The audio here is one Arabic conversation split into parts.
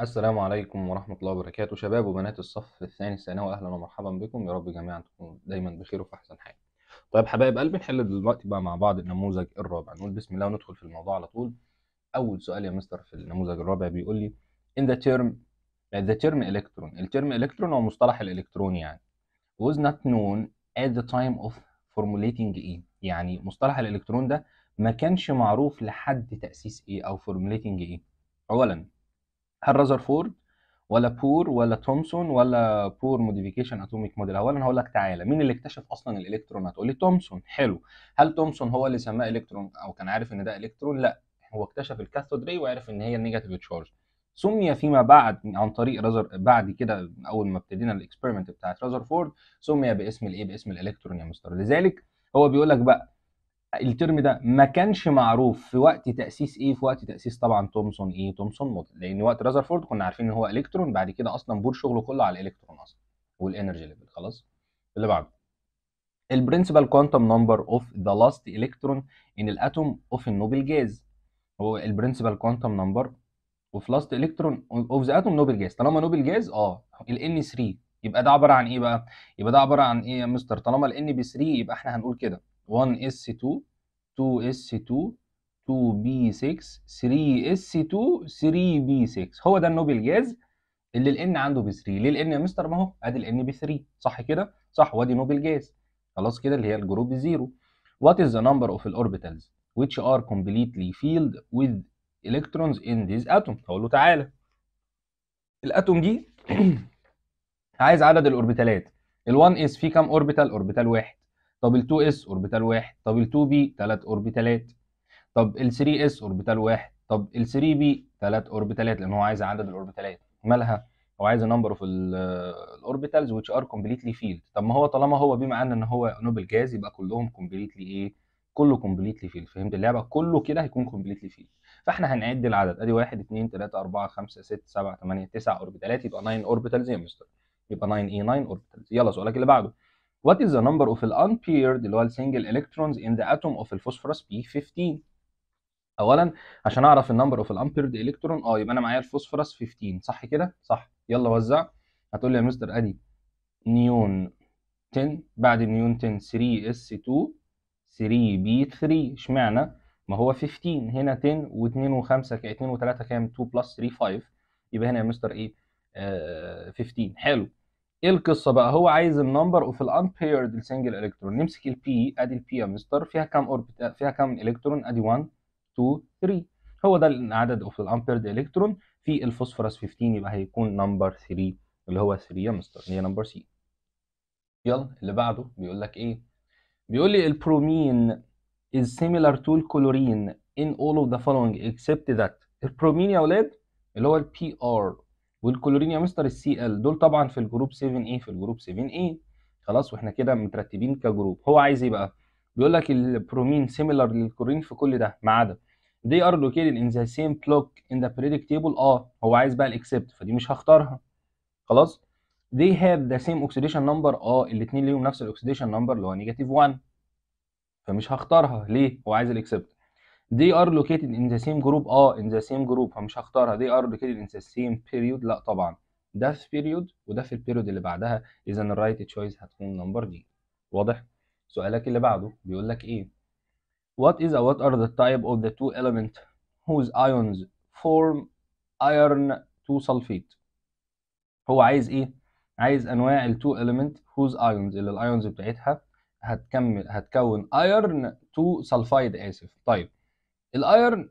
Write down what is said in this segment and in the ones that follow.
السلام عليكم ورحمة الله وبركاته شباب وبنات الصف الثاني الثانوي أهلا ومرحبا بكم يا رب جميعا تكونوا دايما بخير وفي أحسن حال طيب حبايب قلبي نحل دلوقتي بقى مع بعض النموذج الرابع نقول بسم الله وندخل في الموضوع على طول أول سؤال يا مستر في النموذج الرابع بيقول لي in the term يعني the term electron الترم الكترون هو مصطلح الالكترون يعني was not known at the time of formulating ايه يعني مصطلح الالكترون ده ما كانش معروف لحد تأسيس ايه أو formulating ايه أولا هل راذرفورد ولا بور ولا تومسون ولا بور موديفيكيشن اتوميك موديل اولا هقول لك تعالى مين اللي اكتشف اصلا الالكترون هتقول لي تومسون حلو هل تومسون هو اللي سماه الكترون او كان عارف ان ده الكترون لا هو اكتشف الكاثود ري وعرف ان هي النيجاتيف تشارج سمي فيما بعد عن طريق رازر بعد كده اول ما ابتدينا الاكسبيرمنت بتاعت رازرفورد سمي باسم الايه باسم الالكترون يا مستر لذلك هو بيقول لك بقى الترم ده ما كانش معروف في وقت تاسيس ايه في وقت تاسيس طبعا تومسون ايه تومسون موديل لان وقت رازرفورد كنا عارفين ان هو الكترون بعد كده اصلا بور شغله كله على الالكترون اصلا والانرجي ليفل خلاص اللي بعده البرنسبل كوانتم نمبر اوف ذا لاست الكترون ان الاتوم اوف النوبل جاز هو البرنسبل كوانتم نمبر اوف لاست الكترون اوف ذا اتوم نوبل جاز طالما نوبل جاز اه n 3 يبقى ده عباره عن ايه بقى يبقى ده عباره عن ايه يا مستر طالما الان بي 3 يبقى احنا هنقول كده 1s2 2s2 2b6 3s2 3b6 هو ده النوبل جاز اللي الان عنده ب 3 ليه الان يا مستر ما هو ادي الان ب 3 صح كده صح وادي نوبل جاز خلاص كده اللي هي الجروب زيرو what is the number of الاوربيتالز which are completely filled with electrons in this atom هقول له تعالى الاتوم دي عايز عدد الاوربيتالات ال1 اس فيه كام اوربيتال اوربيتال واحد طب ال 2 اس اوربيتال واحد طب ال 2 بي 3 اوربيتالات طب ال 3 اس اوربيتال واحد طب ال 3 بي 3 اوربيتالات لان هو عايز عدد الاوربيتالات مالها هو عايز نمبر اوف الاوربيتالز ويتش ار كومبليتلي فيلد طب ما هو طالما هو بما ان ان هو نوبل جاز يبقى كلهم كومبليتلي ايه كله كومبليتلي فيلد فهمت اللعبه كله كده هيكون كومبليتلي فيلد فاحنا هنعد العدد ادي 1 2 3 4 5 6 7 8 9 اوربيتالات يبقى 9 اوربيتالز يا مستر يبقى 9 ايه 9 اوربيتالز يلا سؤالك اللي بعده What is the number of unpaired اللي هو single electrons in the atom of phosphorus P15 اولا عشان اعرف النمبر اوف الامبيرد الكترون اه يبقى انا معايا الفوسفورس 15 صح كده صح يلا وزع هتقول لي يا مستر ادي نيون 10 بعد نيون 10 3 s 2 3 b 3 اشمعنى ما هو 15 هنا 10 و2 و5 2 و3 كام 2 بلس 3 5 يبقى هنا يا مستر ايه آه 15 حلو ايه القصه بقى هو عايز النمبر اوف الانبيرد السنجل الكترون نمسك البي ادي البي يا مستر فيها كام اوربت فيها كام الكترون ادي 1 2 3 هو ده العدد اوف الانبيرد الكترون في الفوسفورس 15 يبقى هيكون نمبر 3 اللي هو 3 يا مستر اللي هي نمبر سي يلا اللي بعده بيقول لك ايه بيقول لي البرومين is similar to الكلورين in all of the following except that البرومين يا ولاد اللي هو البي ار والكلورين يا مستر السي ال دول طبعا في الجروب 7 اي في الجروب 7 اي خلاص واحنا كده مترتبين كجروب هو عايز ايه بقى بيقول لك البرومين سيميلر للكلورين في كل ده ما عدا they are located in the same بلوك in the periodic اه هو عايز بقى الاكسبت فدي مش هختارها خلاص they have the same oxidation number اه الاثنين ليهم نفس الاكسيديشن نمبر اللي هو نيجاتيف 1 فمش هختارها ليه هو عايز الاكسبت they are located in the same group اه in the same group فمش هختارها they are located in the same period لا طبعا ده في period وده في البيريود اللي بعدها اذا الرايت تشويس هتكون نمبر دي واضح سؤالك اللي بعده بيقول لك ايه what is what are the type of the two element whose ions form iron 2 sulfate هو عايز ايه عايز انواع ال 2 element whose ions اللي الايونز بتاعتها هتكمل هتكون iron 2 sulfide اسف طيب الايرن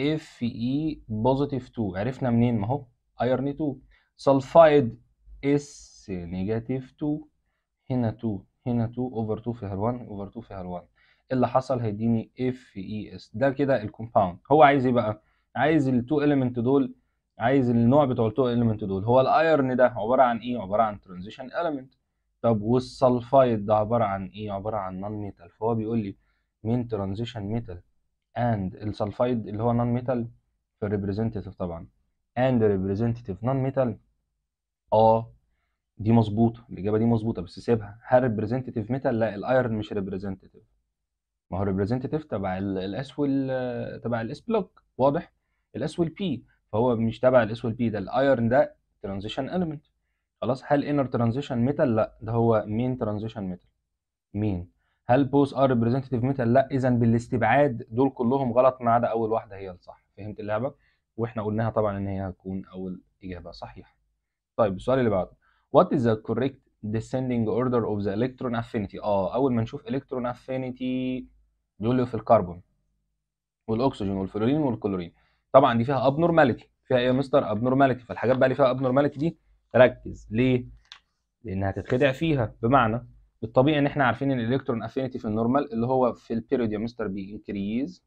اف اي بوزيتيف 2 عرفنا منين ما هو ايرن 2 سلفايد اس نيجاتيف 2 هنا 2 هنا 2 اوفر 2 فيها 1 اوفر 2 فيها 1 إيه اللي حصل هيديني اف اي اس ده كده الكومباوند هو عايز ايه بقى عايز التو اليمنت دول عايز النوع بتوع التو اليمنت دول هو الايرن ده عباره عن ايه عباره عن ترانزيشن اليمنت طب والسلفايد ده عباره عن ايه عباره عن نون ميتال فهو بيقول لي من ترانزيشن ميتال and السلفايد اللي هو نون ميتال في الريبريزنتيف طبعا and ريبريزنتيف نون ميتال اه دي مظبوطه الاجابه دي مظبوطه بس سيبها هل ريبريزنتيف ميتال لا الايرون مش ريبريزنتيف ما هو ريبريزنتيف تبع الاس وال تبع الاس بلوك واضح الاس والبي فهو مش تبع الاس والبي ده الايرون ده ترانزيشن اليمنت خلاص هل انر ترانزيشن ميتال لا ده هو مين ترانزيشن ميتال مين هل بوز ار ريبريزنتيف ميتال لا اذا بالاستبعاد دول كلهم غلط ما عدا اول واحده هي الصح فهمت اللعبه واحنا قلناها طبعا ان هي هتكون اول اجابه صحيحه طيب السؤال اللي بعده what is the correct descending order of the electron affinity اه اول ما نشوف electron affinity بيقول لي في الكربون والاكسجين والفلورين والكلورين طبعا دي فيها ابنورماليتي فيها ايه يا مستر ابنورماليتي فالحاجات بقى اللي فيها ابنورماليتي دي ركز ليه لانها هتتخدع فيها بمعنى الطبيعي ان احنا عارفين ان الالكترون افينيتي في النورمال اللي هو في البيريود يا مستر بي انكريز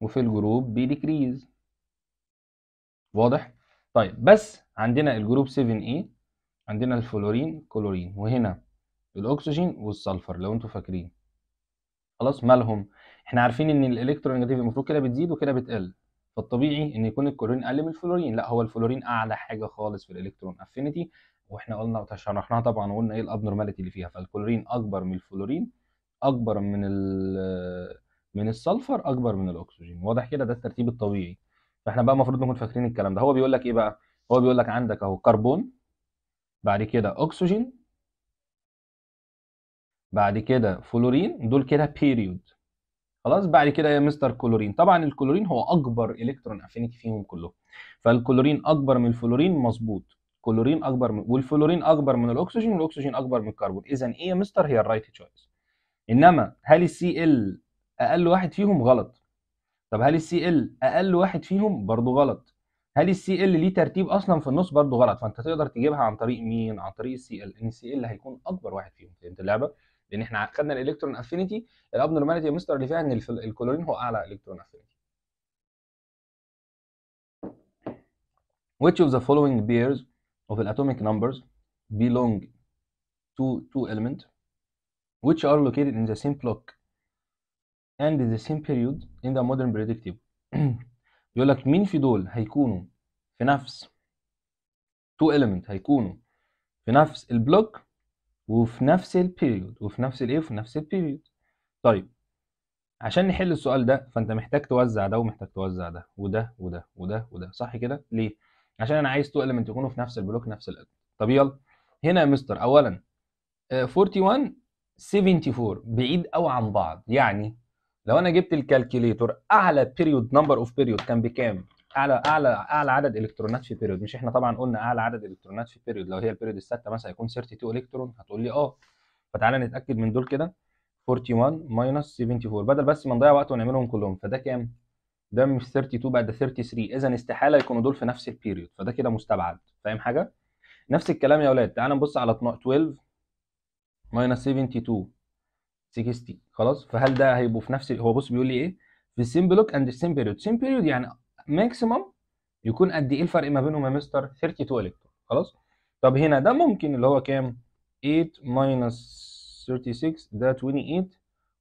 وفي الجروب بي ديكريز واضح طيب بس عندنا الجروب 7 اي عندنا الفلورين كلورين وهنا الاكسجين والسلفر لو انتوا فاكرين خلاص مالهم احنا عارفين ان نيجاتيف المفروض كده بتزيد وكده بتقل فالطبيعي ان يكون الكلورين اقل من الفلورين لا هو الفلورين اعلى حاجه خالص في الالكترون افينيتي واحنا قلنا شرحناها طبعا وقلنا ايه الابنورماليتي اللي فيها فالكلورين اكبر من الفلورين اكبر من من السلفر اكبر من الاكسجين واضح كده ده الترتيب الطبيعي فاحنا بقى المفروض نكون فاكرين الكلام ده هو بيقول لك ايه بقى هو بيقول لك عندك اهو كربون بعد كده اكسجين بعد كده فلورين دول كده بيريود خلاص بعد كده يا مستر كلورين طبعا الكلورين هو اكبر الكترون افينيتي فيهم كلهم فالكلورين اكبر من الفلورين مظبوط كلورين اكبر من والفلورين اكبر من الاكسجين والاكسجين اكبر من الكربون اذا ايه يا مستر هي الرايت تشويس انما هل السي ال اقل واحد فيهم غلط طب هل السي ال اقل واحد فيهم برضو غلط هل السي ال ليه ترتيب اصلا في النص برضو غلط فانت تقدر تجيبها عن طريق مين عن طريق السي ال ان السي ال هيكون اكبر واحد فيهم فهمت اللعبه لان احنا خدنا الالكترون افينيتي الابنورماليتي يا مستر اللي فيها ان الكلورين هو اعلى الكترون افينيتي which of the following pairs of atomic numbers belong to two element which are located in the same block and the same period in the modern periodic table بيقول لك مين في دول هيكونوا في نفس two element هيكونوا في نفس البلوك وفي نفس البيريود وفي نفس الايه وفي نفس البيريود طيب عشان نحل السؤال ده فانت محتاج توزع ده ومحتاج توزع ده وده وده وده وده صح كده ليه عشان انا عايز تو اليمنت يكونوا في نفس البلوك نفس الاد طب يلا هنا يا مستر اولا 41 آه، 74 بعيد قوي عن بعض يعني لو انا جبت الكالكوليتور اعلى بيريود نمبر اوف بيريود كان بكام اعلى اعلى اعلى عدد الكترونات في بيريود مش احنا طبعا قلنا اعلى عدد الكترونات في بيريود لو هي البيريود السادسه مثلا هيكون 32 الكترون هتقول لي اه فتعالى نتاكد من دول كده 41 ماينس 74 بدل بس ما نضيع وقت ونعملهم كلهم فده كام؟ ده مش 32 بقى ده 33 اذا استحاله يكونوا دول في نفس البيريود فده كده مستبعد فاهم حاجه؟ نفس الكلام يا اولاد تعالى نبص على 12 ماينس 72 60 خلاص فهل ده هيبقوا في نفس هو بص بيقول لي ايه؟ في السيم بلوك اند السيم بيريود سيم بيريود يعني ماكسيمم يكون قد ايه الفرق ما بينهم يا مستر 32 الكترون خلاص طب هنا ده ممكن اللي هو كام 8 36 ده 28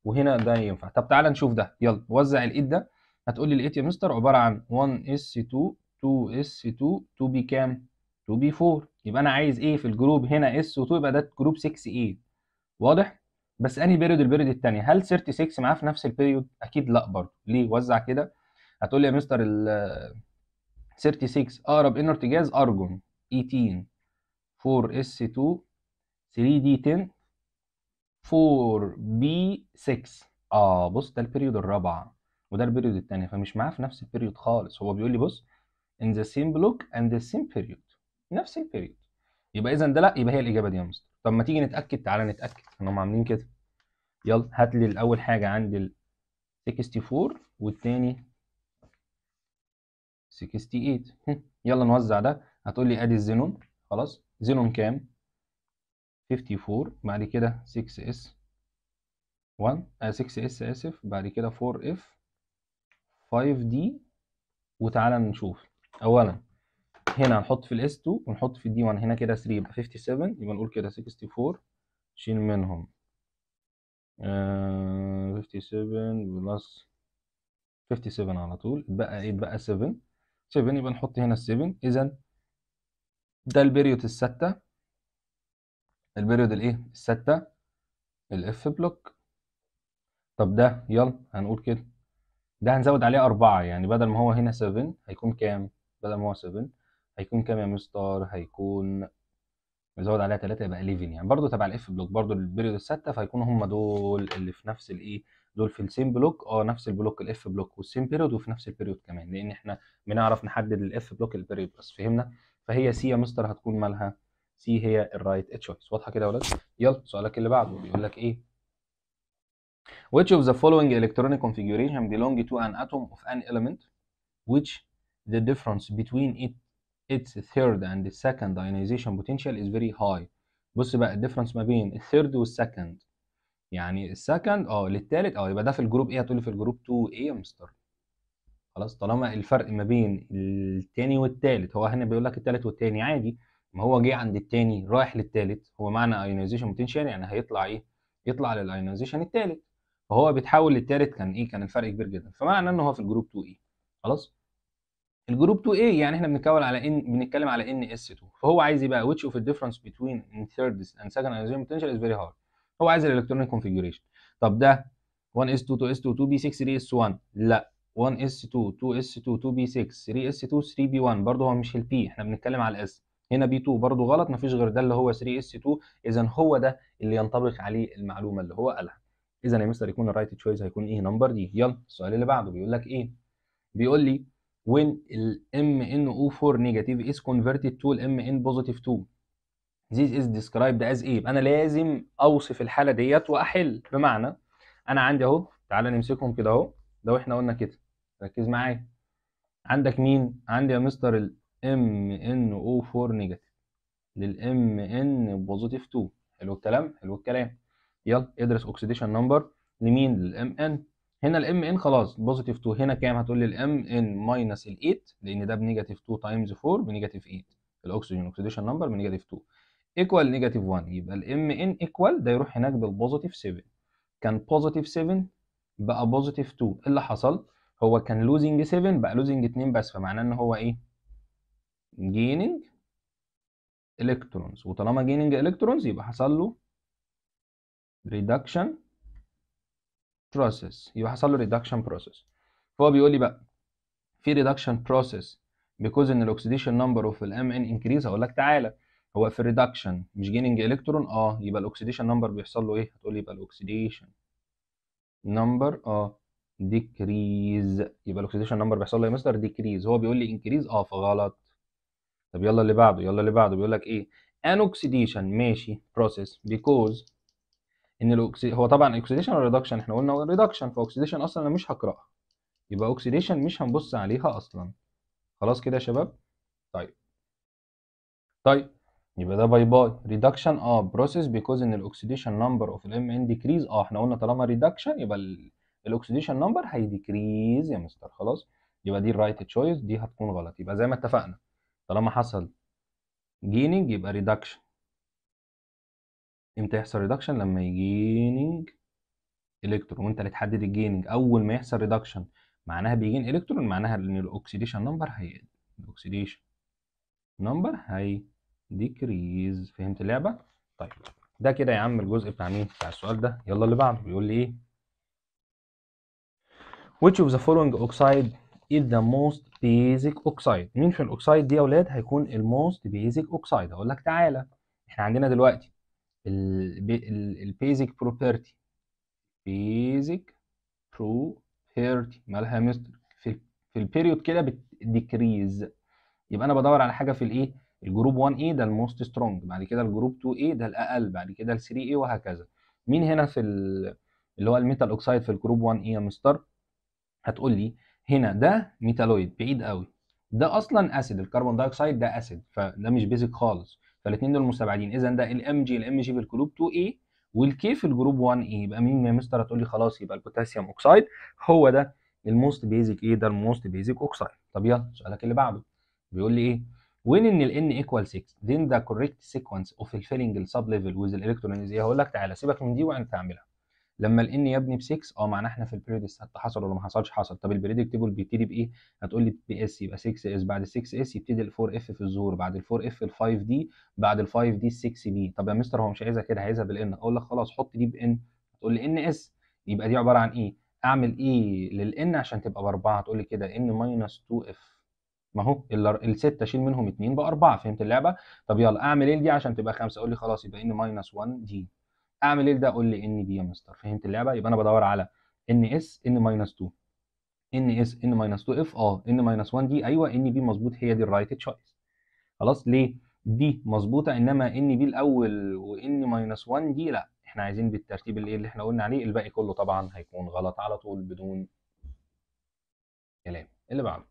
وهنا ده ينفع طب تعالى نشوف ده يلا وزع ال8 ده هتقول لي ال8 يا مستر عباره عن 1 s 2 2 s 2 2 بي كام 2 بي 4 يبقى انا عايز ايه في الجروب هنا اس و2 يبقى ده جروب 6 a واضح بس انهي بيريود البيريود الثانيه هل 36 معاه في نفس البيريود اكيد لا برضه ليه وزع كده هتقول لي يا مستر ال 36 اقرب انر ارتجاز ارجون 18 4 s 2 3 d 10 4 b 6 اه بص ده البريود الرابعه وده البريود الثانيه فمش معاه في نفس البريود خالص هو بيقول لي بص in the same block and the same period نفس البريود يبقى اذا ده لا يبقى هي الاجابه دي يا مستر طب ما تيجي نتاكد تعالى نتاكد ان هم عاملين كده يلا هات لي الاول حاجه عندي ال 64 والثاني 68 يلا نوزع ده هتقول لي ادي الزينون خلاص زينون كام 54 بعد كده 6 s 1 6 s اسف بعد كده 4 f 5 d وتعالى نشوف اولا هنا هنحط في الاس 2 ونحط في الدي 1 هنا كده 3 يبقى 57 يبقى نقول كده 64 شيل منهم آه 57 بلس 57 على طول اتبقى ايه اتبقى 7 7 يبقى نحط هنا ال 7 اذا ده البيريود الستة البيريود الايه الستة الاف بلوك طب ده يلا هنقول كده ده هنزود عليه أربعة يعني بدل ما هو هنا 7 هيكون كام بدل ما هو 7 هيكون كام يا مستر هيكون نزود عليها 3 يبقى 11 يعني برضو تبع الاف بلوك برضو البيريود الستة فهيكونوا هم دول اللي في نفس الايه دول في السيم بلوك اه نفس البلوك الاف بلوك والسيم بيريود وفي نفس البيريود كمان لان احنا بنعرف نحدد الاف بلوك البيريود بس فهمنا فهي سي يا مستر هتكون مالها سي هي الرايت تشويس واضحه كده يا ولاد يلا سؤالك اللي بعده بيقول لك ايه Which of the following electronic configuration belong to an atom of an element which the difference between it its third and the second ionization potential is very high بص بقى الديفرنس ما بين الثيرد والسكند يعني السكند اه للتالت اه يبقى ده في الجروب ايه هتقولي في الجروب 2 ايه يا مستر خلاص طالما الفرق ما بين التاني والتالت هو هنا بيقول لك التالت والتاني عادي ما هو جه عند التاني رايح للتالت هو معنى ايونيزيشن بوتنشال يعني هيطلع ايه يطلع للايونيزيشن التالت فهو بيتحول للتالت كان ايه كان الفرق كبير جدا فمعنى ان هو في الجروب 2 ايه خلاص الجروب 2 ايه يعني احنا بنتكون على ان بنتكلم على ان اس 2 فهو عايز ايه بقى ويتش اوف the difference between third and second ionization potential is very هو عايز الالكترونيك كونفيجريشن طب ده 1 s 2 2 s 2 2 b 6 3 s 1 لا 1 s 2 2 s 2 2 b 6 3 s 2 3 b 1 برضه هو مش البي احنا بنتكلم على الاس هنا بي 2 برضه غلط مفيش غير ده اللي هو 3 s 2 اذا هو ده اللي ينطبق عليه المعلومه اللي هو قالها اذا يا مستر يكون الرايت تشويس هيكون ايه نمبر دي يلا السؤال اللي بعده بيقول لك ايه بيقول لي when ال MnO4 negative is converted to ال Mn positive 2 disease is described as ايه انا لازم اوصف الحاله ديت واحل بمعنى انا عندي اهو تعالى نمسكهم كده اهو ده واحنا قلنا كده ركز معايا عندك مين عندي يا مستر ان MnO4 نيجاتيف للام Mn بوزيتيف 2 حلو الكلام حلو الكلام يلا ادرس اوكسيديشن نمبر لمين للام ان هنا الام ان خلاص بوزيتيف 2 هنا كام هتقول لي الام ان ماينس ال 8 لان ده بنيجاتيف 2 تايمز 4 بنيجاتيف 8 الاكسجين اوكسيديشن نمبر بنيجاتيف 2 ايكوال نيجاتيف 1 يبقى الام ان ايكوال ده يروح هناك بالبوزيتيف 7 كان بوزيتيف 7 بقى بوزيتيف 2 ايه اللي حصل هو كان لوزنج 7 بقى لوزنج 2 بس فمعناه ان هو ايه جيننج الكترونز وطالما جيننج الكترونز يبقى حصل له ريدكشن بروسيس يبقى حصل له ريدكشن بروسيس فهو بيقول لي بقى في ريدكشن بروسيس بيكوز ان الاكسديشن نمبر اوف الام ان انكريز هقول لك تعالى هو في الريدكشن مش جيننج الكترون اه يبقى الاكسديشن نمبر بيحصل له ايه هتقول يبقى الاكسديشن نمبر اه ديكريز يبقى الاكسديشن نمبر بيحصل له يا مستر ديكريز هو بيقول لي انكريز اه فغلط طب يلا اللي بعده يلا اللي بعده بيقول لك ايه ان اوكسيديشن ماشي بروسيس بيكوز ان الأكسي... هو طبعا اوكسيديشن ولا ريدكشن احنا قلنا ريدكشن فاوكسيديشن اصلا انا مش هقراها يبقى اوكسيديشن مش هنبص عليها اصلا خلاص كده يا شباب طيب طيب يبقى ده باي باي ريدكشن اه بروسيس بيكوز ان الاكسديشن نمبر اوف الام ان ديكريز اه احنا قلنا طالما ريدكشن يبقى الاكسديشن نمبر هيديكريز يا مستر خلاص يبقى دي الرايت تشويس دي هتكون غلط يبقى زي ما اتفقنا طالما حصل جيننج يبقى ريدكشن امتى يحصل ريدكشن لما يجيننج الكترون وانت اللي تحدد الجيننج اول ما يحصل ريدكشن معناها بيجين الكترون معناها ان الاكسديشن نمبر هيقل الاكسديشن نمبر هي ديكريز فهمت اللعبه طيب ده كده يا عم الجزء بتاع مين بتاع السؤال ده يلا اللي بعده بيقول لي ايه which of the following oxide is the most basic oxide مين في الاوكسايد دي يا اولاد هيكون الموست بيزك اوكسايد اقول لك تعالى احنا عندنا دلوقتي البيزك بروبرتي بيزك بروبرتي مالها مستر في, في البيريود كده بتديكريز يبقى انا بدور على حاجه في الايه الجروب 1 ايه ده الموست سترونج بعد كده الجروب 2 ايه ده الاقل بعد كده ال 3 ايه وهكذا مين هنا في اللي هو الميتال اوكسايد في الجروب 1 ايه يا مستر هتقول لي هنا ده ميتالويد بعيد قوي ده اصلا اسيد الكربون دايوكسيد ده اسيد فده مش بيزك خالص فالاثنين دول مستبعدين اذا ده الام جي الام جي في الجروب 2 ايه والكي في الجروب 1 ايه يبقى مين يا مستر هتقول لي خلاص يبقى البوتاسيوم اوكسايد هو ده الموست بيزك ايه ده الموست بيزك اوكسايد طب يلا سؤالك اللي بعده بيقول لي ايه وين ان ال n equal 6 then the correct sequence of filling the sub level with the electron is ايه هقول لك تعالى سيبك من دي وانت اعملها لما ال n يبني ب 6 اه معناه احنا في البريدكت حتى حصل ولا ما حصلش حصل طب البريدكتبل بيبتدي بايه هتقول لي ب s يبقى 6 s بعد 6 s يبتدي ال 4 f في الظهور بعد ال 4 f ال 5 d بعد ال 5 d 6 b طب يا مستر هو مش عايزها كده عايزها بال n اقول لك خلاص حط دي ب n هتقول لي ان s يبقى دي عباره عن ايه اعمل ايه لل n عشان تبقى ب 4 هتقول لي كده n 2 f ما هو الستة شيل منهم اتنين بقى أربعة فهمت اللعبة؟ طب يلا أعمل إيه دي عشان تبقى خمسة قول لي خلاص يبقى إن ماينس 1 دي أعمل إيه ده قول لي إن دي يا مستر فهمت اللعبة؟ يبقى أنا بدور على إن إس إن ماينس 2 إن إس إن ماينس 2 إف أه إن ماينس 1 دي أيوه إن بي مظبوط هي دي الرايت تشويس خلاص ليه؟ دي مظبوطة إنما إن بي الأول وإن ماينس 1 دي لأ إحنا عايزين بالترتيب الإيه اللي إحنا قلنا عليه الباقي كله طبعا هيكون غلط على طول بدون كلام اللي بعده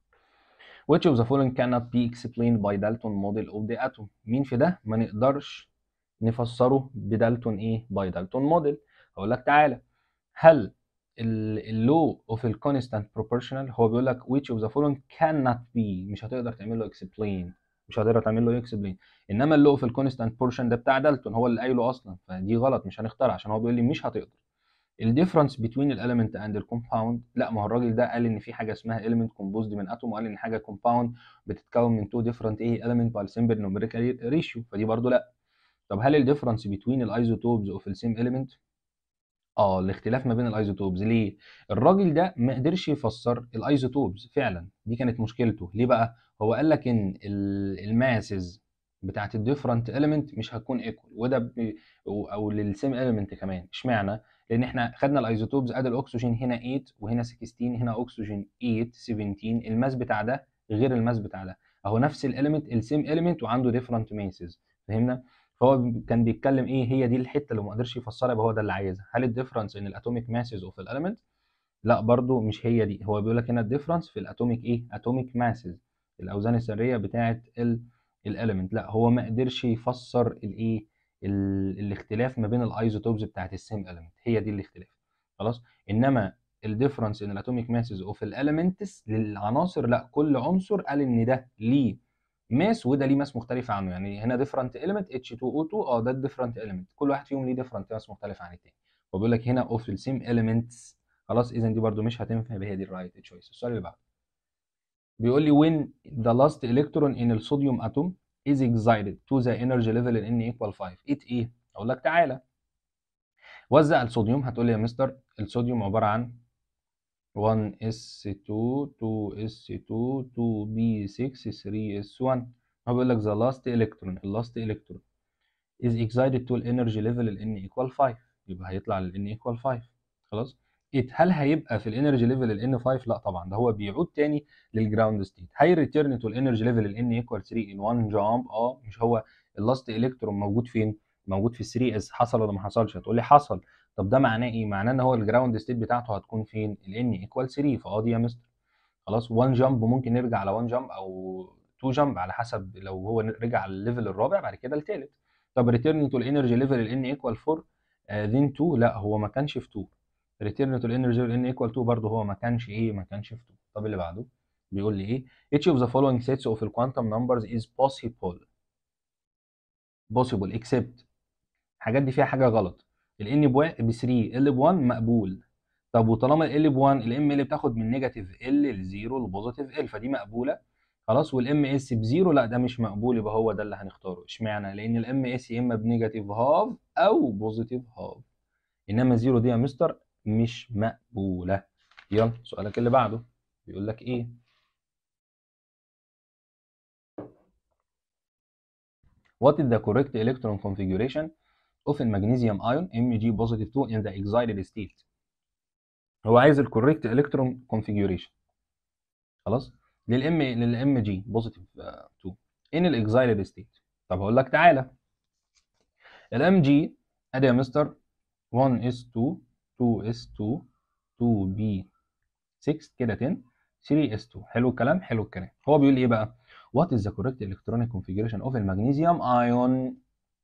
which of the following cannot be explained by Dalton model of the atom مين في ده ما نقدرش نفسره بدالتون ايه باي دالتون موديل هقول لك تعالى هل اللو اوف الكونستانت بروبورشنال هو بيقول لك which of the following cannot be مش هتقدر تعمل له explain مش هتقدر تعمل له explain انما اللو اوف الكونستانت بورشن ده بتاع دالتون هو اللي قايله اصلا فدي غلط مش هنختار عشان هو بيقول لي مش هتقدر الديفرنس بتوين الاليمنت اند الكومباوند لا ما هو الراجل ده قال ان في حاجه اسمها اليمنت كومبوزد من اتوم وقال ان حاجه كومباوند بتتكون من تو ديفرنت ايه اليمنت باي سيمبل نوميريكال ريشيو فدي برضو لا طب هل الديفرنس بتوين الايزوتوبز اوف السيم اليمنت اه الاختلاف ما بين الايزوتوبز ليه الراجل ده ما قدرش يفسر الايزوتوبز فعلا دي كانت مشكلته ليه بقى هو قال لك ان الماسز بتاعت الديفرنت اليمنت مش هتكون ايكوال وده ب... او للسيم اليمنت كمان اشمعنى لان احنا خدنا الايزوتوبز ادي الاكسجين هنا 8 وهنا 16 هنا اكسجين 8 17 الماس بتاع ده غير الماس بتاع ده اهو نفس الاليمنت السيم اليمنت وعنده ديفرنت ميسز فهمنا فهو كان بيتكلم ايه هي دي الحته اللي ما قدرش يفسرها يبقى هو ده اللي عايزها هل الديفرنس ان الاتوميك ماسز اوف الاليمنت لا برضو مش هي دي هو بيقول لك هنا الديفرنس في الاتوميك ايه اتوميك ماسز الاوزان السريه بتاعه ال الاليمنت لا هو ما قدرش يفسر الايه الاختلاف ما بين الايزوتوبز بتاعت السيم اليمنت هي دي الاختلاف خلاص انما الديفرنس ان الاتوميك ماسز اوف الاليمنتس للعناصر لا كل عنصر قال ان ده ليه ماس وده ليه ماس مختلفه عنه يعني هنا ديفرنت اليمنت H2O2 اه ده الديفرنت اليمنت كل واحد فيهم ليه ديفرنت ماس مختلف عن التاني فبيقول لك هنا اوف السيم اليمنتس خلاص اذا دي برده مش هتنفع بهي دي الرايت تشويس السؤال اللي بعده بيقول لي when the last electron in the sodium atom is excited to the energy level in N equal 5 it ايه؟ اقول لك تعالى وزع الصوديوم هتقول لي يا مستر الصوديوم عباره عن 1s2 2s2 2b6 3s1 هو بيقول لك the last electron the last electron is excited to the energy level in n equal 5 يبقى هيطلع ال n equal 5 خلاص it هل هيبقى في الانرجي ليفل ال ان 5 لا طبعا ده هو بيعود تاني للجراوند ستيت هي ريتيرن تو الانرجي ليفل ال ان ايكوال 3 ان 1 جامب اه مش هو اللاست الكترون موجود فين موجود في 3 اس حصل ولا ما حصلش هتقول لي حصل طب ده معناه ايه معناه ان هو الجراوند ستيت بتاعته هتكون فين ال ان ايكوال 3 فاه دي يا مستر خلاص 1 جامب ممكن نرجع على 1 جامب او 2 جامب على حسب لو هو رجع على الليفل الرابع بعد كده الثالث طب ريتيرن تو الانرجي ليفل ال ان ايكوال 4 ذين 2 لا هو ما كانش في 2 ريتيرن تو الانرجي ان ايكوال تو برضه هو ما كانش ايه ما كانش في 2 طب اللي بعده بيقول لي ايه each of the following sets of quantum numbers is possible possible except الحاجات دي فيها حاجه غلط الان ب 3 ال ب 1 مقبول طب وطالما ال ب 1 الام ال بتاخد من نيجاتيف ال لزيرو لبوزيتيف ال فدي مقبوله خلاص والام اس 0 لا ده مش مقبول يبقى هو ده اللي هنختاره اشمعنى لان الام اس يا اما بنيجاتيف هاف او بوزيتيف هاف انما زيرو دي يا مستر مش مقبولة يلا سؤالك اللي بعده بيقول لك ايه What is the correct electron configuration of a magnesium ion Mg positive 2 in the excited state هو عايز ال correct electron configuration خلاص M لل Mg positive 2 the excited state طب هقول لك تعالى ال Mg ادي يا مستر 1 s 2 2s2 2b6 كده 10 3s2 حلو الكلام حلو الكلام هو بيقول ايه بقى وات از ذا كوريكت الكترونيك كونفيجريشن اوف المغنيسيوم ايون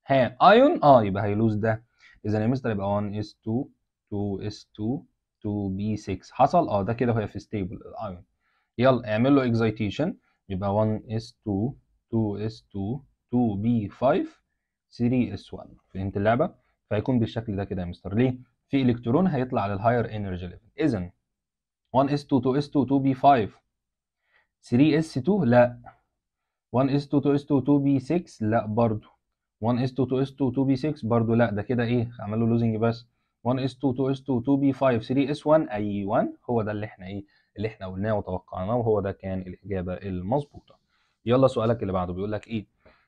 ها ايون اه يبقى هيلوز ده اذا يا مستر يبقى 1s2 2s2 2b6 حصل اه ده كده هو في ستيبل الايون يلا اعمل له اكسايتيشن يبقى 1s2 2s2 2b5 3s1 فهمت اللعبه فهيكون بالشكل ده كده يا مستر ليه في الكترون هيطلع للهاير انرجي ليفل اذا 1s2 2s2 2b5 3s2 لا 1s2 2s2 2b6 لا برضو 1s2 2s2 2b6 برضو لا ده كده ايه عمل له لوزنج بس 1s2 2s2 2b5 3s1 اي 1 هو ده اللي احنا ايه اللي احنا قلناه وتوقعناه وهو ده كان الاجابه المظبوطه يلا سؤالك اللي بعده بيقول لك ايه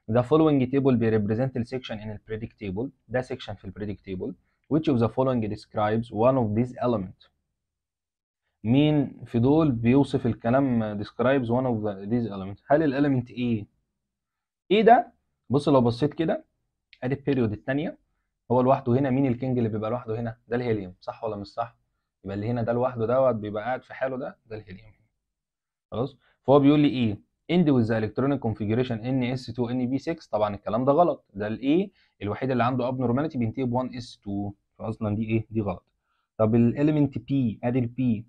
ده following table بيريبريزنت السكشن ان البريدكت تيبل ده سكشن في البريدكت تيبل which of the following describes one of these elements مين في دول بيوصف الكلام describes one of the, these elements هل الاليمنت ايه ايه ده بص لو بصيت كده ادي البيريود الثانيه هو لوحده هنا مين الكينج اللي بيبقى لوحده هنا ده الهيليوم صح ولا مش صح يبقى اللي هنا ده لوحده دوت بيبقى قاعد في حاله ده ده الهيليوم خلاص فهو بيقول لي ايه اند with الكترونيك كونفيجريشن ان اس 2 ان بي 6 طبعا الكلام ده غلط ده الايه الوحيد اللي عنده اب نورماليتي بينتهي ب 1 اس 2 فاصلا دي ايه دي غلط طب الاليمنت بي ادي البي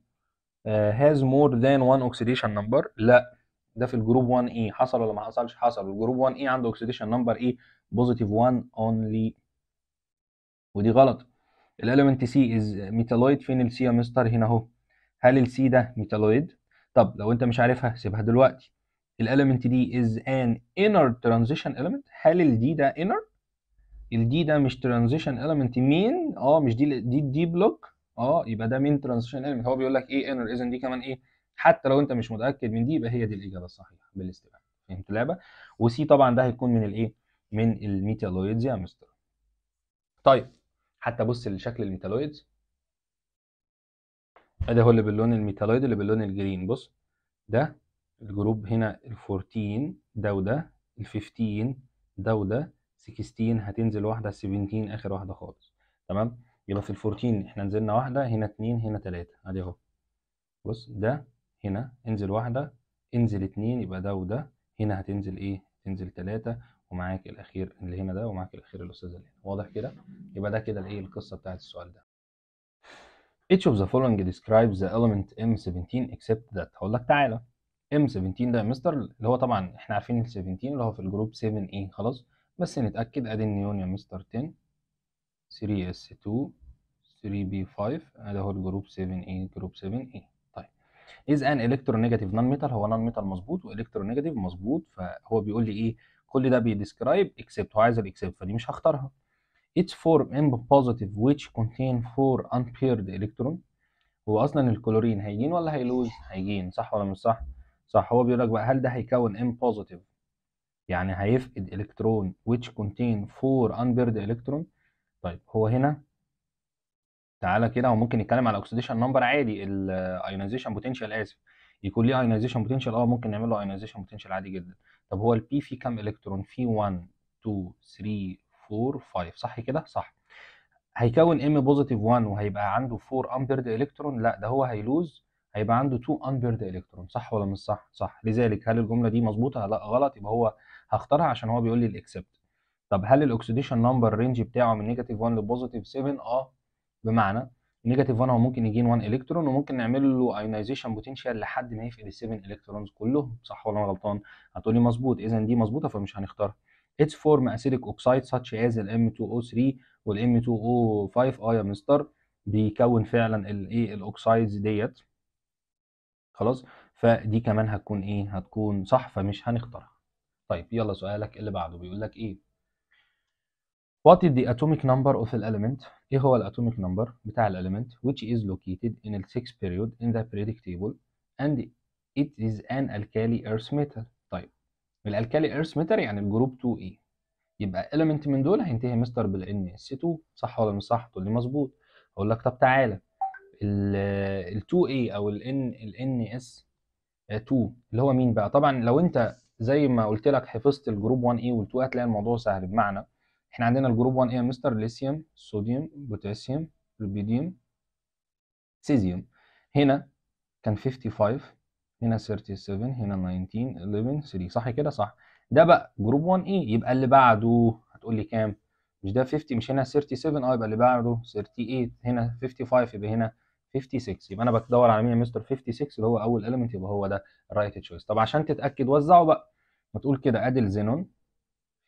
هاز مور ذان 1 اوكسيديشن نمبر لا ده في الجروب 1 اي حصل ولا ما حصلش حصل الجروب 1 اي عنده اوكسيديشن نمبر ايه بوزيتيف 1 اونلي ودي غلط الاليمنت سي از ميتالويد فين السي يا مستر هنا اهو هل السي ده ميتالويد طب لو انت مش عارفها سيبها دلوقتي الاليمنت دي از ان انر ترانزيشن اليمنت هل الدي ده انر الدي ده مش ترانزيشن اليمنت مين اه مش دي دي دي بلوك اه يبقى ده مين ترانزيشن اليمنت هو بيقول لك ايه انر اذا دي كمان ايه حتى لو انت مش متاكد من دي يبقى هي دي الاجابه الصحيحه بالاستبعاد فهمت اللعبه وسي طبعا ده هيكون من الايه من الميتالويدز يا مستر طيب حتى بص لشكل الميتالويدز ادي هو اللي باللون الميتالويد اللي باللون الجرين بص ده الجروب هنا ال 14 ده وده ال 15 ده وده 16 هتنزل واحده 17 اخر واحده خالص تمام يبقى في ال 14 احنا نزلنا واحده هنا اتنين هنا تلاته ادي اهو بص ده هنا انزل واحده انزل اتنين يبقى ده وده هنا هتنزل ايه تنزل تلاته ومعاك الاخير اللي هنا ده ومعاك الاخير الاستاذ اللي هنا واضح كده يبقى ده كده الايه القصه بتاعت السؤال ده Each of the following describes the element M17 except that هقول لك تعالى ام 17 ده يا مستر اللي هو طبعا احنا عارفين ال 17 اللي هو في الجروب 7 ايه خلاص بس نتاكد ادي النيون يا مستر 10 3 اس 2 3 بي 5 ده هو الجروب 7 ايه جروب 7 ايه طيب از ان الكترونيجاتيف نون ميتال هو نون ميتال مظبوط والكترونيجاتيف مظبوط فهو بيقول لي ايه كل ده بيديسكرايب اكسبت هو عايز الاكسبت فدي مش هختارها its form m positive which contain 4 unpaired electron هو اصلا الكلورين هيجين ولا هيلوز هيجين صح ولا مش صح صح هو بيقول لك بقى هل ده هيكون ام بوزيتيف يعني هيفقد الكترون which contain فور unpaired electron طيب هو هنا تعالى كده هو ممكن يتكلم على الاكسيديشن نمبر عادي الايونيزيشن بوتنشال اسف يكون ليه ايونيزيشن بوتنشال اه ممكن نعمل له ايونيزيشن بوتنشال عادي جدا طب هو البي فيه كام الكترون فيه 1 2 3 4 5 صح كده صح هيكون ام بوزيتيف 1 وهيبقى عنده 4 امبيرد الكترون لا ده هو هيلوز هيبقى عنده 2 unpaired الكترون صح ولا مش صح صح لذلك هل الجمله دي مظبوطه لا غلط يبقى هو هختارها عشان هو بيقول لي الاكسبت طب هل الاكسديشن نمبر رينج بتاعه من نيجاتيف 1 لبوزيتيف 7 اه بمعنى نيجاتيف 1 هو ممكن يجين 1 الكترون وممكن نعمل له ايونايزيشن بوتنشال لحد ما يفقد ال 7 الكترونز كلهم صح ولا انا غلطان هتقول لي مظبوط اذا دي مظبوطه فمش هنختارها اتس فورم acidic اوكسايد ساتش از ال M2O3 وال M2O5 اه يا مستر بيكون فعلا الايه الاوكسايدز ديت خلاص فدي كمان هتكون ايه هتكون صح فمش هنختارها طيب يلا سؤالك اللي بعده بيقول لك ايه What is the atomic number of an element ايه هو الاتوميك number بتاع الاليمنت which is located in the sixth period in the periodic table and it is an alkali earth metal طيب الالكالي earth metal يعني الجروب 2 ايه يبقى element من دول هينتهي مستر بالان اس 2 صح ولا مش صح تقول لي مظبوط اقول لك طب تعالى ال 2A او ال N ال NS 2 آه، اللي هو مين بقى؟ طبعا لو انت زي ما قلت لك حفظت الجروب 1A وال 2 هتلاقي الموضوع سهل بمعنى احنا عندنا الجروب 1A يا مستر ليثيوم صوديوم بوتاسيوم روبيديوم سيزيوم هنا كان 55 هنا 37 هنا 19 11 3 صح كده صح ده بقى جروب 1A يبقى اللي بعده هتقول لي كام مش ده 50 مش هنا 37 اه يبقى اللي بعده 38 هنا 55 يبقى هنا 56 يبقى انا بدور على مين يا مستر 56 اللي هو اول اليمنت يبقى هو ده الرايت تشويس طب عشان تتاكد وزعه بقى ما تقول كده ادي الزينون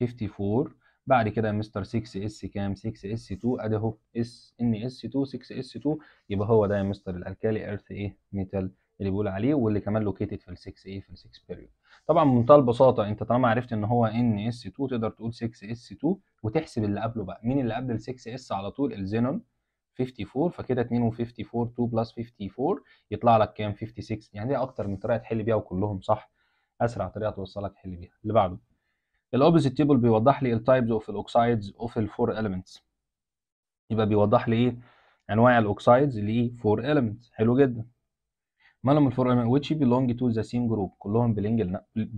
54 بعد كده يا مستر 6 اس كام 6 اس 2 ادي اهو اس ان اس 2 6 اس 2 يبقى هو ده يا مستر الالكالي ايرث ايه ميتال اللي بيقول عليه واللي كمان لوكيتد في ال 6 ايه في ال 6 بيريود طبعا بمنتهى البساطه انت طالما عرفت ان هو ان اس 2 تقدر تقول 6 اس 2 وتحسب اللي قبله بقى مين اللي قبل ال 6 اس على طول الزينون 54 فكده 52 2 بلس 54 يطلع لك كام 56 يعني دي اكتر من طريقه تحل بيها وكلهم صح اسرع طريقه توصلك تحل بيها اللي بعده الاوبوزيت تيبل بيوضح لي التايبز اوف الاوكسايدز اوف الفور اليمنتس يبقى بيوضح لي ايه انواع الاوكسايدز اللي فور اليمنتس حلو جدا مالهم الفور اليمنت which belong to the same group كلهم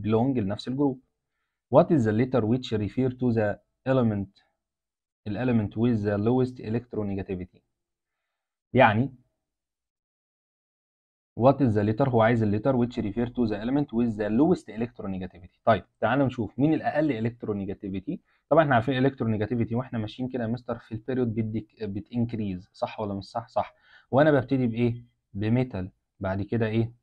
belong لنفس الجروب what is the letter which refer to the element الاليمنت with the lowest الكترونيجاتيفيتي يعني what is the letter هو عايز الليتر which refer to the element with the lowest electronegativity طيب تعالى نشوف مين الاقل الكترونيجاتيفيتي طبعا احنا عارفين الكترونيجاتيفيتي واحنا ماشيين كده يا مستر في البيريود بت بتنكريز صح ولا مش صح صح وانا ببتدي بايه بميتال بعد كده ايه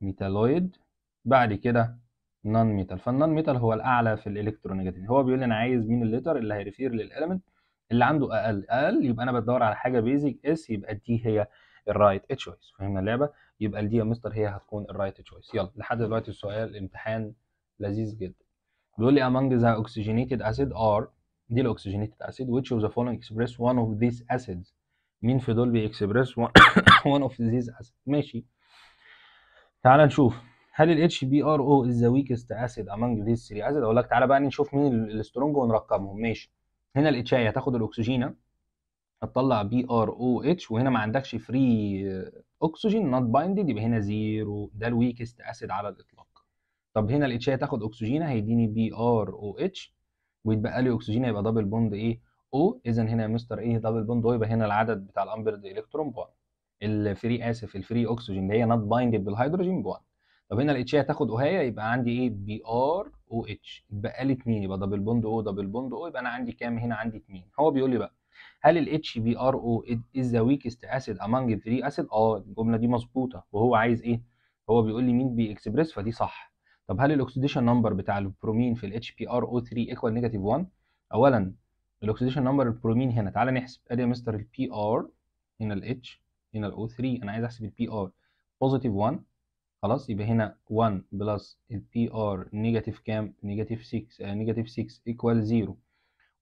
ميتالويد بعد كده نون ميتال فالنون ميتال هو الاعلى في الالكترونيجاتيفيتي هو بيقول لي انا عايز مين الليتر اللي هيرفير للاليمنت اللي عنده اقل اقل يبقى انا بدور على حاجه بيزك اس يبقى دي هي الرايت تشويس فهمنا اللعبه يبقى الدي يا مستر هي هتكون الرايت تشويس يلا لحد دلوقتي السؤال امتحان لذيذ جدا بيقول لي among the oxygenated acid are دي الاكسجينيتد اسيد which of the following express one of these acids مين في دول بيكسبرس one of these acids ماشي تعال نشوف هل ال HBRO is the weakest acid among these three acids اقول لك تعالى بقى نشوف مين السترونج ونرقمهم ماشي هنا الاتش اي هتاخد الاكسجين هتطلع بي ار او اتش وهنا ما عندكش فري اكسجين نوت بايندد يبقى هنا زيرو ده الويكست اسيد على الاطلاق طب هنا الاتش اي هتاخد اكسجين هيديني بي ار او اتش ويتبقى لي اكسجين يبقى دبل بوند ايه او اذا هنا يا مستر ايه دبل بوند او يبقى هنا العدد بتاع الامبرد الكترون بوند الفري اسف الفري اكسجين اللي هي نوت بايندد بالهيدروجين بوند طب هنا الاتش اي هتاخد او هي يبقى عندي ايه بي ار او اتش اتبقى لي 2 يبقى دبل بوند او دبل بوند او يبقى انا عندي كام هنا عندي اتنين هو بيقول لي بقى هل ال ار او از ذا ويكست اسيد امونج ثري اسيد اه الجمله دي مظبوطه وهو عايز ايه هو بيقول لي مين بي اكسبريس فدي صح طب هل الاكسديشن نمبر بتاع البرومين في ال او 3 ايكوال نيجاتيف 1 اولا الاكسديشن نمبر البرومين هنا تعالى نحسب ادي يا مستر البي ار هنا ال هنا ال 3 انا عايز احسب البي ار بوزيتيف 1 خلاص يبقى هنا 1 بلس البي ار نيجاتيف كام نيجاتيف 6 نيجاتيف 6 ايكوال 0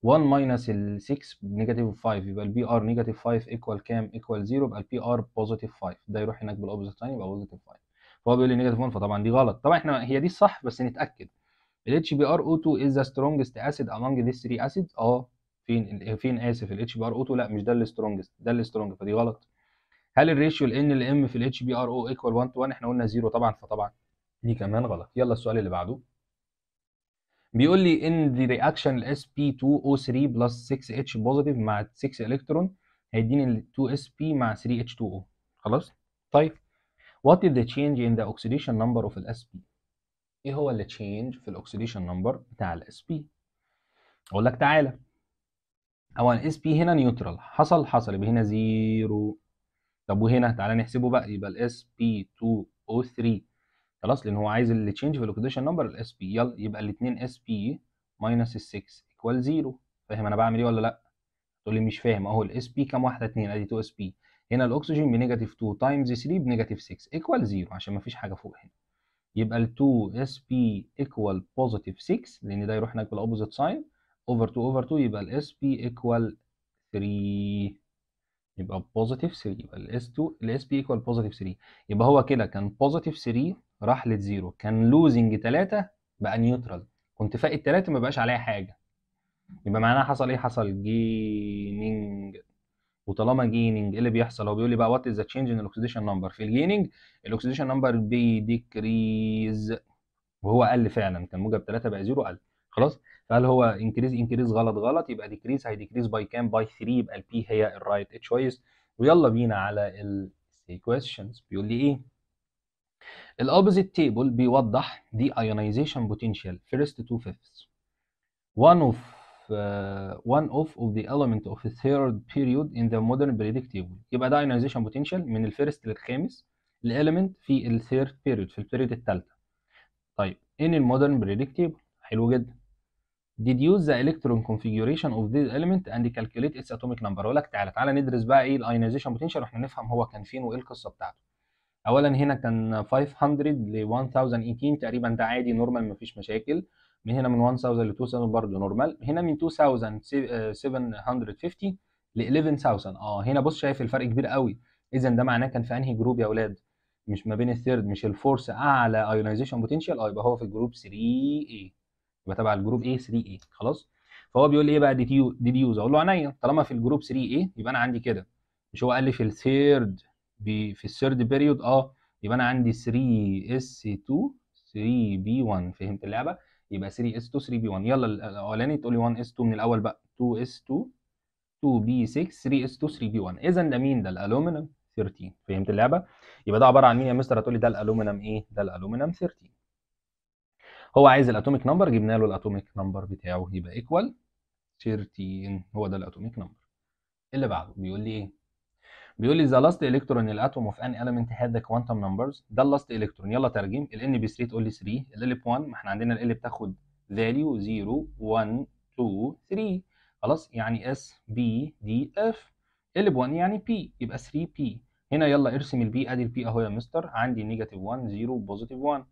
1 ماينس ال 6 نيجاتيف 5 يبقى البي ار نيجاتيف 5 ايكوال كام ايكوال 0 يبقى البي ار بوزيتيف 5 ده يروح هناك بالاوبزيت ساين يبقى بوزيتيف 5 فهو بيقول لي نيجاتيف 1 فطبعا دي غلط طبعا احنا هي دي الصح بس نتاكد ال او 2 از ذا سترونجست اسيد امونج ذيس 3 اسيد اه فين فين اسف ال او 2 لا مش ده السترونجست ده السترونج فدي غلط هل الريشيو ال N ل M في ال HBRO equal 1 to 1 احنا قلنا 0 طبعا فطبعا دي كمان غلط يلا السؤال اللي بعده بيقول لي ان the reaction sp2o3 plus 6h positive مع 6 الكترون هيديني 2sp مع 3h2o خلاص طيب what is the change in the oxidation number of the sp ايه هو اللي change في الاكسيديشن نمبر بتاع الاس بي اقول لك تعالى أولا الاس بي هنا نيوترال حصل حصل يبقى هنا زيرو طب وهنا تعالى نحسبه بقى يبقى ال sp 2 او 3 خلاص لان هو عايز اللي تشينج في اللوكيشن نمبر ال SP يلا يبقى الاثنين اس بي ماينس ال 6 ايكوال 0 فاهم انا بعمل ايه ولا لا تقول لي مش فاهم اهو ال SP كام واحده 2 ادي 2 sp هنا الاكسجين بنيجاتيف 2 تايمز 3 بنيجاتيف 6 ايكوال 0 عشان ما فيش حاجه فوق هنا يبقى ال 2 sp بي ايكوال بوزيتيف 6 لان ده يروح هناك بالاوبوزيت ساين اوفر 2 اوفر 2 يبقى ال SP ايكوال 3 يبقى بوزيتيف 3 يبقى الاس 2 الاس بي ايكوال بوزيتيف 3 يبقى هو كده كان بوزيتيف 3 راح لزيرو كان لوزنج 3 بقى نيوترال كنت فاقد 3 ما بقاش عليها حاجه يبقى معناها حصل ايه حصل جيننج وطالما جيننج ايه اللي بيحصل هو بيقول لي بقى وات از ذا تشينج ان الاكسيديشن نمبر في الجيننج الاكسيديشن نمبر بي ديكريز وهو قل فعلا كان موجب 3 بقى زيرو قل خلاص فهل هو انكريز انكريز غلط غلط يبقى ديكريز هيديكريز باي كام باي 3 يبقى البي هي الرايت تشويس ويلا بينا على السي questions بيقول لي ايه الاوبوزيت table بيوضح the ionization potential first two fifths one of uh, one of of the element of the third period in the modern periodic table يبقى ده ionization potential من الفيرست للخامس الاليمنت في الثيرد period في البيريود الثالثه طيب in المودرن بريدكت تيبل حلو جدا deduce the electron configuration of this element and calculate its atomic number اقول لك تعالى تعالى ندرس بقى ايه الionization potential واحنا نفهم هو كان فين وايه القصه بتاعته اولا هنا كان 500 ل 1018 تقريبا ده عادي نورمال مفيش مشاكل من هنا من 1000 ل 2000 برضه نورمال هنا من 2750 ل 11000 اه هنا بص شايف الفرق كبير قوي اذا ده معناه كان في انهي جروب يا اولاد مش ما بين الثيرد مش الفورس اعلى ionization potential اه يبقى هو في الجروب 3 a يبقى تبع الجروب A 3A خلاص فهو بيقول لي ايه بقى دي ديديوز اقول له عينيا طالما في الجروب 3A يبقى انا عندي كده مش هو قال لي في الثيرد في الثيرد بيريود اه يبقى انا عندي 3S2 3B1 فهمت اللعبه يبقى 3S2 3B1 يلا الاولاني تقول لي 1S2 من الاول بقى 2S2 2B6 3S2 3B1 اذا ده مين ده الالومنيوم 13 فهمت اللعبه يبقى ده عباره عن مين يا مستر هتقول لي ده الالومنيوم ايه ده الالومنيوم 13 هو عايز الاتوميك نمبر جبنا له الاتوميك نمبر بتاعه يبقى ايكوال 13 هو ده الاتوميك نمبر اللي بعده بيقول لي ايه بيقول لي ذا لاست الكترون الاتوم اوف ان اليمنت هاد ذا كوانتم نمبرز ده اللاست الكترون يلا ترجم ال ان بي 3 تقول لي 3 ال ال 1 ما احنا عندنا ال بتاخد فاليو 0 1 2 3 خلاص يعني اس بي دي اف ال ب 1 يعني بي يبقى 3 بي هنا يلا ارسم البي ادي البي اهو يا مستر عندي نيجاتيف 1 0 بوزيتيف 1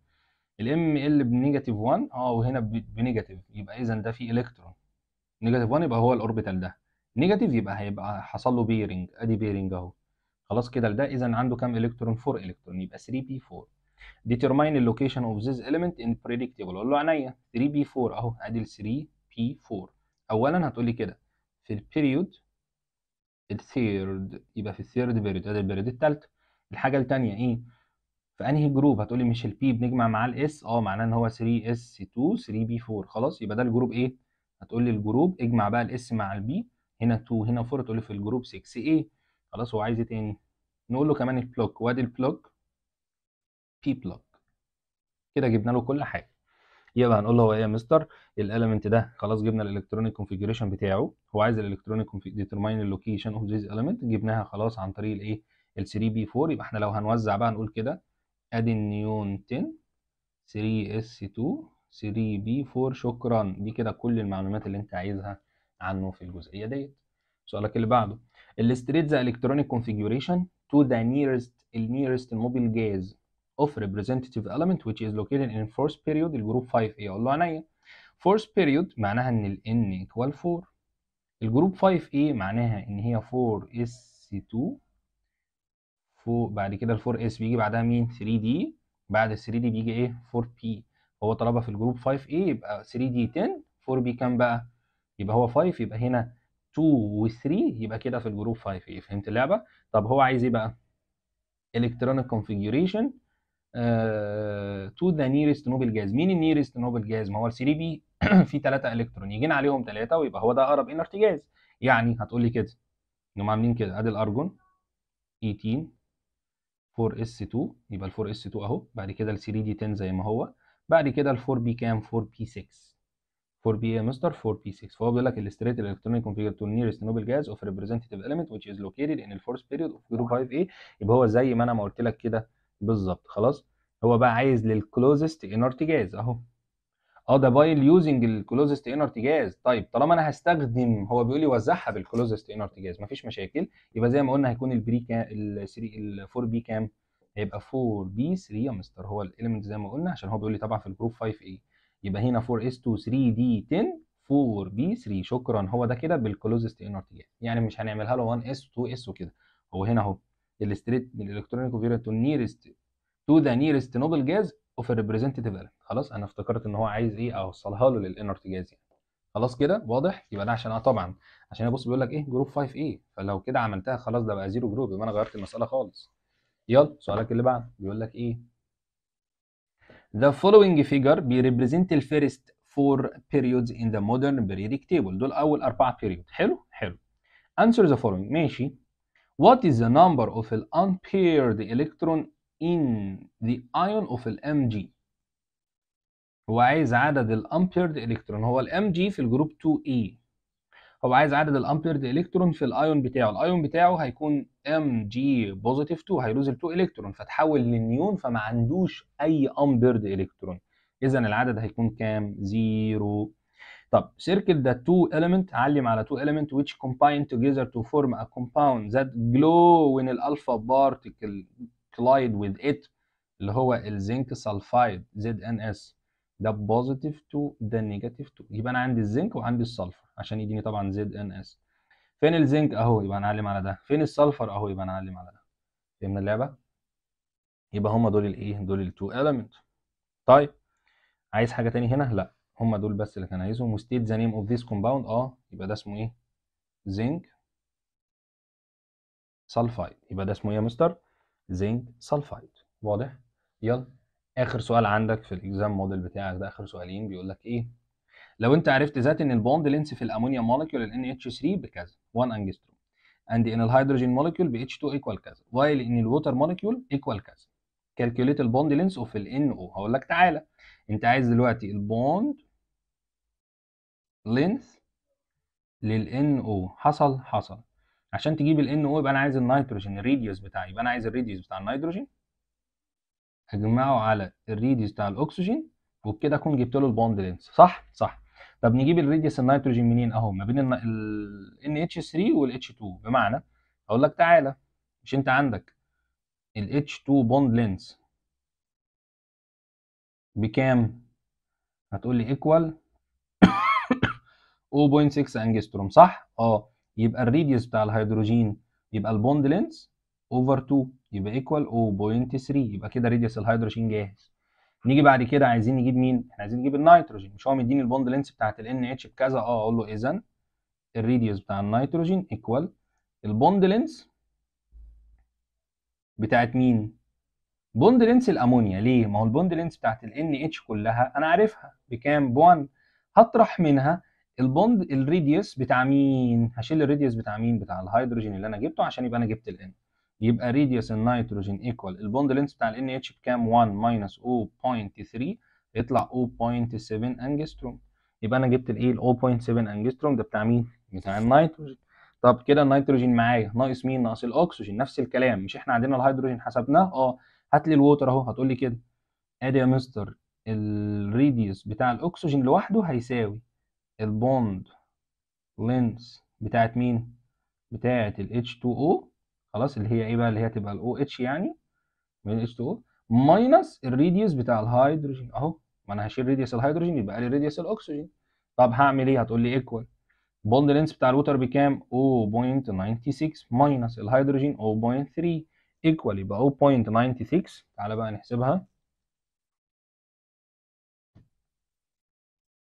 الام ال بنيجاتيف 1 اه وهنا بنيجاتيف يبقى اذا ده فيه الكترون نيجاتيف 1 يبقى هو الاوربيتال ده نيجاتيف يبقى هيبقى حصل له بيرنج ادي بيرنج اهو خلاص كده ده اذا عنده كام الكترون 4 الكترون يبقى 3 بي 4 determine the location of this element in predictable اقول له عينيا 3 بي 4 اهو ادي ال 3 بي 4 اولا هتقول لي كده في البيريود الثيرد يبقى في الثيرد بيريود ادي البيريود الثالثه الحاجه الثانيه ايه فانهي جروب هتقولي مش البي بنجمع معاه الاس اه معناه ان هو 3 اس 2 3 بي 4 خلاص يبقى ده الجروب ايه هتقول لي الجروب اجمع بقى الاس مع البي هنا 2 هنا 4 تقول لي في الجروب 6 ايه خلاص هو عايز ايه تاني نقول له كمان البلوك وادي البلوك بي بلوك كده جبنا له كل حاجه يبقى هنقول له هو ايه يا مستر الاليمنت ده خلاص جبنا الالكترونيك كونفيجريشن بتاعه هو عايز الالكترونيك ديترماين اللوكيشن اوف ذيس اليمنت جبناها خلاص عن طريق الايه ال 3 بي 4 يبقى احنا لو هنوزع بقى نقول كده ادي النيون 10 3s2 3b4 شكرا دي كده كل المعلومات اللي انت عايزها عنه في الجزئيه ديت سؤالك اللي بعده الستريت ذا الكترونيك كونفيجوريشن تو ذا نيرست النيرست موبيل جاز اوف ريبريزنتيف اليمنت which is located in fourth period الجروب 5a اقول له عينيا fourth period معناها ان ال n equal 4 الجروب 5a معناها ان هي 4s2 فوق بعد كده ال 4 اس بيجي بعدها مين 3 دي بعد ال 3 دي بيجي ايه 4 بي هو طلبها في الجروب 5 a يبقى 3 دي 10 4 بي كام بقى يبقى هو 5 يبقى هنا 2 و3 يبقى كده في الجروب 5 a فهمت اللعبه طب هو عايز ايه بقى electronic configuration uh, to the nearest noble gas مين النيرست نوبل جاز ما هو ال 3 بي في 3 الكترون يجينا عليهم 3 ويبقى هو ده اقرب انرتي جاز يعني هتقول لي كده انهم عاملين كده ادي الارجون 18 4s2 يبقى ال 4s2 اهو بعد كده ال 3d10 زي ما هو بعد كده ال 4b كام 4p6 4b إيه يا مستر 4p6 فهو بيقول لك الستريت الالكتروني كونفيجر تو نيرست نوبل جاز اوف ريبريزنتيف اليمنت ويتش از لوكيتد ان الفورس بيريد اوف جروب 5a يبقى هو زي ما انا ما قلت لك كده بالظبط خلاص هو بقى عايز للكلوزست انرتي جاز اهو اه ده بايل يوزنج الكلوزست ان ارتجاز طيب طالما انا هستخدم هو بيقول لي وزعها بالكلوزست ان ارتجاز مفيش مشاكل يبقى زي ما قلنا هيكون البري كام ال 3 ال 4 بي كام هيبقى 4 بي 3 يا مستر هو الاليمنت زي ما قلنا عشان هو بيقول لي طبعا في الجروب 5 اي يبقى هنا 4 اس 2 3 دي 10 4 بي 3 شكرا هو ده كده بالكلوزست ان ارتجاز يعني مش هنعملها له 1 اس 2 اس وكده هو هنا اهو الستريت الالكترونيك فيرا تو نيرست تو ذا نيرست نوبل جاز اوف ريبريزنتيف اليمنت خلاص انا افتكرت ان هو عايز ايه اوصلها له للانر يعني خلاص كده واضح يبقى ده عشان اه طبعا عشان بص بيقول لك ايه جروب 5 ايه فلو كده عملتها خلاص ده بقى زيرو جروب يبقى انا غيرت المساله خالص يلا سؤالك اللي بعد بيقول لك ايه The following figure بي the first four periods in the modern periodic table دول اول اربع بيريود حلو حلو answer the following ماشي What is the number of an unpaired electron in the ion of an Mg هو عايز عدد الامبيرد الكترون هو الام جي في الجروب 2 اي e. هو عايز عدد الامبيرد الكترون في الايون بتاعه الايون بتاعه هيكون ام جي بوزيتيف 2 هيلوز ال 2 الكترون فتحول للنيون فما عندوش اي امبيرد الكترون اذا العدد هيكون كام زيرو طب شركه ذا تو اليمنت علم على تو اليمنت which combine together to form a compound that glow وين the alpha particle collide with it اللي هو الزنك سلفايد اس ده بوزيتيف 2 ده نيجاتيف 2 يبقى انا عندي الزنك وعندي السلفر عشان يديني طبعا زد ان اس فين الزنك اهو يبقى نعلم على ده فين السلفر اهو يبقى نعلم على ده فهمنا اللعبه يبقى هم دول الايه دول التو اليمنت طيب عايز حاجه تاني هنا لا هم دول بس اللي كان عايزهم وستيت ذا نيم اوف ذيس كومباوند اه يبقى ده اسمه ايه زنك سلفايد يبقى ده اسمه ايه يا مستر زنك سلفايد واضح يلا آخر سؤال عندك في الإكزام موديل بتاعك ده آخر سؤالين بيقول لك إيه؟ لو أنت عرفت ذات إن البوند لينس في الأمونيا مولكيول ال NH3 بكذا 1 أنجستروم and ان الهيدروجين مولكيول ب H2 ايكوال كذا واي لان الووتر مولكيول ايكوال كذا كالكوليت البوند لينس اوف ال NO هقول لك تعالى أنت عايز دلوقتي البوند لينس لل NO حصل حصل عشان تجيب ال NO يبقى أنا عايز النيتروجين الريديوس بتاعي يبقى أنا عايز الريديوس بتاع النيتروجين اجمعه على الريديوس بتاع الاكسجين وبكده اكون جبت له البوند لينس صح صح طب نجيب الريديوس النيتروجين منين اهو ما بين ال NH3 وال H2 بمعنى اقول لك تعالى مش انت عندك ال H2 بوند لينس بكام هتقول لي ايكوال 0.6 انجستروم صح اه يبقى الريديوس بتاع الهيدروجين يبقى البوند لينس اوفر 2 يبقى ايكوال 0.3 يبقى كده راديوس الهيدروجين جاهز نيجي بعد كده عايزين نجيب مين احنا عايزين نجيب النيتروجين مش هو مديني البوند لينس بتاعه الان اتش بكذا اه اقول له اذا الراديوس بتاع النيتروجين ايكوال البوند لينس بتاعه مين بوند لينس الامونيا ليه ما هو البوند لينس بتاعه الان اتش كلها انا عارفها بكام ب ب1 هطرح منها البوند الراديوس بتاع مين هشيل الراديوس بتاع مين بتاع الهيدروجين اللي انا جبته عشان يبقى انا جبت الان يبقى راديوس النيتروجين ايكوال البوند لينث بتاع ال NH بكام 1 ماينس 0.3 يطلع 0.7 انجستروم يبقى انا جبت الايه ال 0.7 انجستروم ده بتاع مين بتاع النيتروجين طب كده النيتروجين معايا ناقص مين ناقص الاكسجين نفس الكلام مش احنا عندنا الهيدروجين حسبناه اه هات لي الووتر اهو هتقول لي كده ادي يا مستر الريديوس بتاع الاكسجين لوحده هيساوي البوند لينس بتاعت مين بتاعت ال H2O خلاص اللي هي ايه بقى اللي هي تبقى الاو اتش يعني من اتش تو او ماينس الريديوس بتاع الهيدروجين اهو ما انا هشيل ريديوس الهيدروجين يبقى لي ريديوس الاكسجين طب هعمل ايه هتقول لي ايكوال بوند لينس بتاع الوتر بكام 0.96 ماينس الهيدروجين 0.3 ايكوال يبقى 0.96 تعالى بقى نحسبها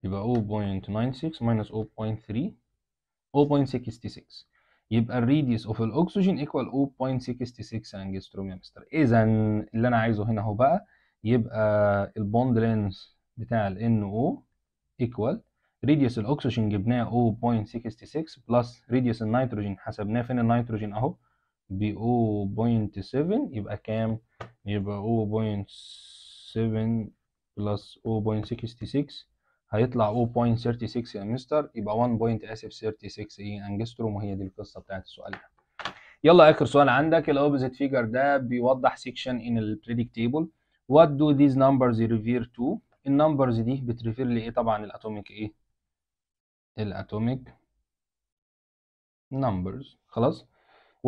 يبقى 0.96 ماينس 0.3 0.66 يبقى الريديوس اوف الاكسجين ايكوال 0.66 انجستروم يا مستر اذا اللي انا عايزه هنا اهو بقى يبقى البوند length بتاع ال NO ايكوال ريديوس الاكسجين جبناه 0.66 بلس ريديوس النيتروجين حسبناه فين النيتروجين اهو ب 0.7 يبقى كام يبقى 0.7 بلس 0.66 هيطلع 0.36 يا مستر يبقى 1.36 اسف 36 ايه انجستروم وهي دي القصه بتاعت السؤال ده يلا اخر سؤال عندك الاوبزيت فيجر ده بيوضح سيكشن ان البريدكت تيبل وات دو ذيز نمبرز ريفير تو النمبرز دي بتريفير لايه طبعا الاتوميك ايه الاتوميك numbers خلاص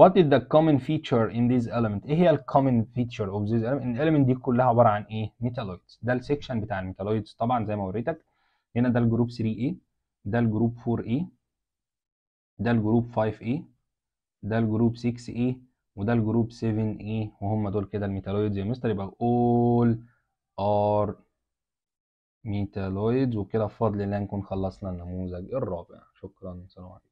what is the common feature in this element ايه هي الكومن فيتشر feature of this element الايلمنت دي كلها عباره عن ايه ميتالويدز ده السكشن بتاع الميتالويدز طبعا زي ما وريتك هنا ده الجروب 3A إيه، ده الجروب 4A إيه، ده الجروب 5A إيه، ده الجروب 6A وده الجروب 7A وهم دول كده الميتالويدز يا مستر يبقى all are ميتالويدز وكده بفضل الله نكون خلصنا النموذج الرابع شكرا سلام عليكم